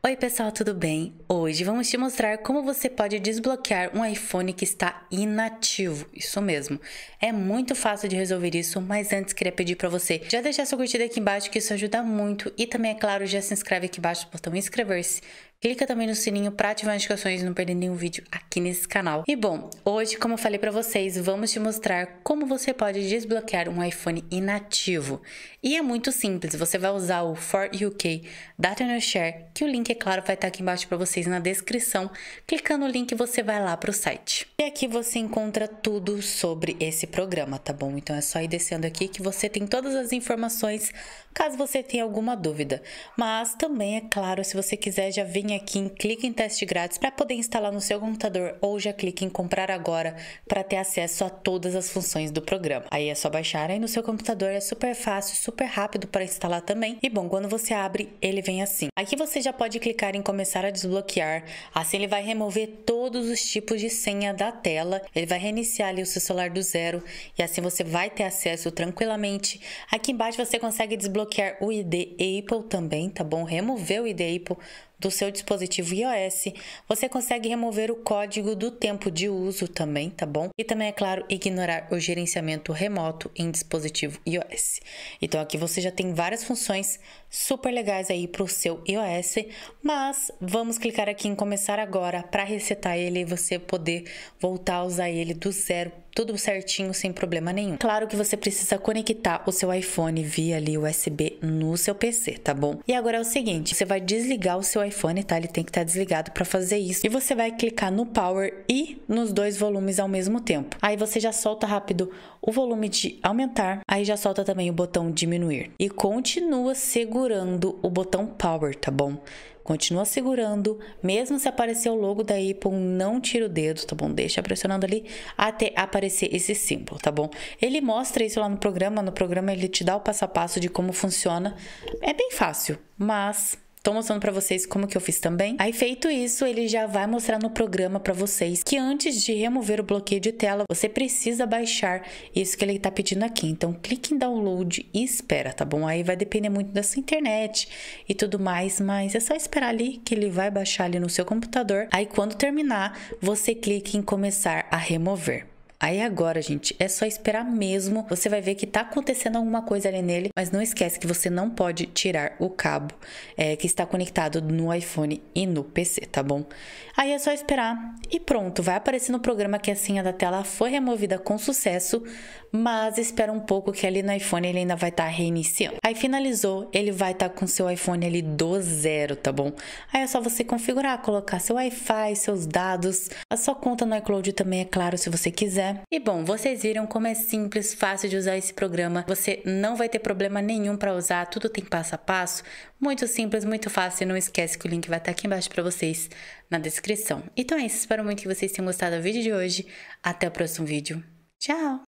Oi pessoal, tudo bem? Hoje vamos te mostrar como você pode desbloquear um iPhone que está inativo. Isso mesmo. É muito fácil de resolver isso, mas antes queria pedir para você já deixar sua curtida aqui embaixo que isso ajuda muito e também é claro, já se inscreve aqui embaixo no botão inscrever-se Clica também no sininho para ativar as notificações e não perder nenhum vídeo aqui nesse canal. E bom, hoje, como eu falei para vocês, vamos te mostrar como você pode desbloquear um iPhone inativo. E é muito simples, você vai usar o For UK da Share, que o link, é claro, vai estar tá aqui embaixo para vocês na descrição. Clicando no link, você vai lá para o site. E aqui você encontra tudo sobre esse programa, tá bom? Então é só ir descendo aqui que você tem todas as informações, caso você tenha alguma dúvida. Mas também, é claro, se você quiser já vem aqui em clique em teste grátis para poder instalar no seu computador ou já clique em comprar agora para ter acesso a todas as funções do programa. Aí é só baixar aí no seu computador, é super fácil, super rápido para instalar também. E bom, quando você abre, ele vem assim. Aqui você já pode clicar em começar a desbloquear, assim ele vai remover todos os tipos de senha da tela, ele vai reiniciar ali o seu celular do zero e assim você vai ter acesso tranquilamente. Aqui embaixo você consegue desbloquear o ID Apple também, tá bom? Remover o ID Apple do seu dispositivo iOS, você consegue remover o código do tempo de uso também, tá bom? E também, é claro, ignorar o gerenciamento remoto em dispositivo iOS. Então aqui você já tem várias funções super legais aí para o seu iOS, mas vamos clicar aqui em começar agora para resetar ele e você poder voltar a usar ele do zero, tudo certinho, sem problema nenhum. Claro que você precisa conectar o seu iPhone via ali USB no seu PC, tá bom? E agora é o seguinte, você vai desligar o seu iPhone, tá? Ele tem que estar tá desligado para fazer isso. E você vai clicar no Power e nos dois volumes ao mesmo tempo. Aí você já solta rápido o volume de aumentar Aí já solta também o botão diminuir. E continua segurando o botão power, tá bom? Continua segurando, mesmo se aparecer o logo da Apple, não tira o dedo, tá bom? Deixa pressionando ali até aparecer esse símbolo, tá bom? Ele mostra isso lá no programa, no programa ele te dá o passo a passo de como funciona. É bem fácil, mas Tô mostrando para vocês como que eu fiz também. Aí feito isso, ele já vai mostrar no programa para vocês que antes de remover o bloqueio de tela, você precisa baixar isso que ele tá pedindo aqui. Então clique em download e espera, tá bom? Aí vai depender muito da sua internet e tudo mais, mas é só esperar ali que ele vai baixar ali no seu computador. Aí quando terminar, você clique em começar a remover. Aí agora, gente, é só esperar mesmo. Você vai ver que tá acontecendo alguma coisa ali nele, mas não esquece que você não pode tirar o cabo é, que está conectado no iPhone e no PC, tá bom? Aí é só esperar e pronto, vai aparecer no programa que a senha da tela foi removida com sucesso, mas espera um pouco que ali no iPhone ele ainda vai estar tá reiniciando. Aí finalizou, ele vai estar tá com seu iPhone ali do zero, tá bom? Aí é só você configurar, colocar seu Wi-Fi, seus dados, a sua conta no iCloud também, é claro, se você quiser e bom, vocês viram como é simples, fácil de usar esse programa. Você não vai ter problema nenhum para usar, tudo tem passo a passo. Muito simples, muito fácil. Não esquece que o link vai estar tá aqui embaixo para vocês na descrição. Então é isso, espero muito que vocês tenham gostado do vídeo de hoje. Até o próximo vídeo. Tchau!